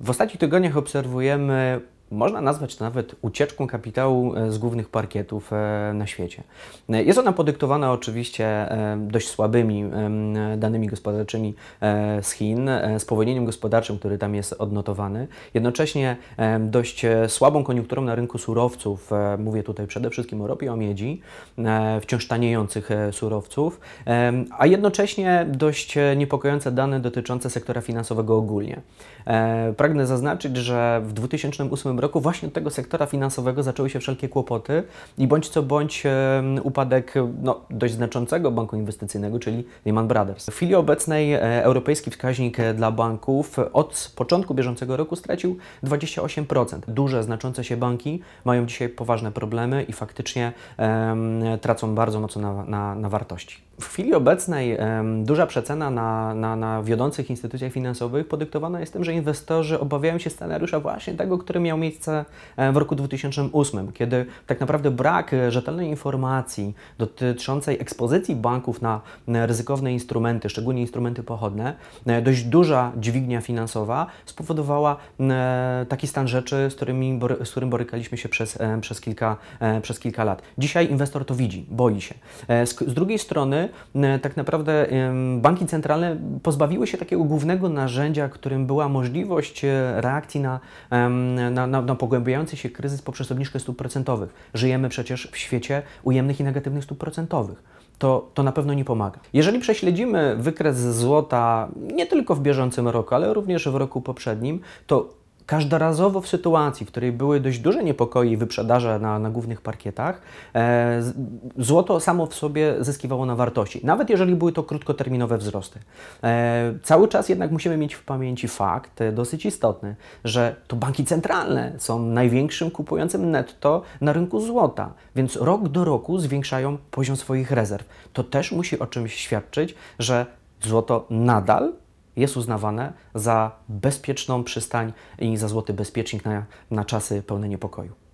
W ostatnich tygodniach obserwujemy można nazwać to nawet ucieczką kapitału e, z głównych parkietów e, na świecie. E, jest ona podyktowana oczywiście dość słabymi danymi gospodarczymi z Chin, spowolnieniem gospodarczym, który tam jest odnotowany, jednocześnie dość słabą koniunkturą na rynku surowców, mówię tutaj przede wszystkim o ropie, o miedzi, wciąż taniejących surowców, a jednocześnie dość niepokojące dane dotyczące sektora finansowego ogólnie. Pragnę zaznaczyć, że w 2008 roku właśnie od tego sektora finansowego zaczęły się wszelkie kłopoty i bądź co bądź upadek no, dość znaczącego banku inwestycyjnego, czyli Lehman Brothers. W chwili obecnej e, europejski wskaźnik e, dla banków od początku bieżącego roku stracił 28%. Duże, znaczące się banki mają dzisiaj poważne problemy i faktycznie tracą bardzo mocno na, na, na wartości. W chwili obecnej duża przecena na, na, na wiodących instytucjach finansowych podyktowana jest tym, że inwestorzy obawiają się scenariusza właśnie tego, który miał miejsce miejsce e, w roku 2008, kiedy tak naprawdę brak e, rzetelnej informacji dotyczącej ekspozycji banków na e, ryzykowne instrumenty, szczególnie instrumenty pochodne, dość duża dźwignia finansowa spowodowała taki stan rzeczy, z, którymi, z którym borykaliśmy się przez, przez, kilka, przez kilka lat. Dzisiaj inwestor to widzi, boi się. Z, drugiej strony, tak naprawdę banki centralne pozbawiły się takiego głównego narzędzia, którym była możliwość reakcji na, na, na na, na pogłębiający się kryzys poprzez obniżkę stóp procentowych. Żyjemy przecież w świecie ujemnych i negatywnych stóp procentowych to, to na pewno nie pomaga. Jeżeli prześledzimy wykres złota nie tylko w bieżącym roku, ale również w roku poprzednim, to każdorazowo w sytuacji, w której były dość duże niepokoje i wyprzedaże na, na głównych parkietach, e, złoto samo w sobie zyskiwało na wartości, nawet jeżeli były to krótkoterminowe wzrosty. E, cały czas jednak musimy mieć w pamięci fakt e, dosyć istotny, że to banki centralne są największym kupującym netto na rynku złota, więc rok do roku zwiększają poziom swoich rezerw. To też musi o czymś świadczyć, że złoto nadal jest uznawane za bezpieczną przystań i za złoty bezpiecznik na, na czasy pełne niepokoju.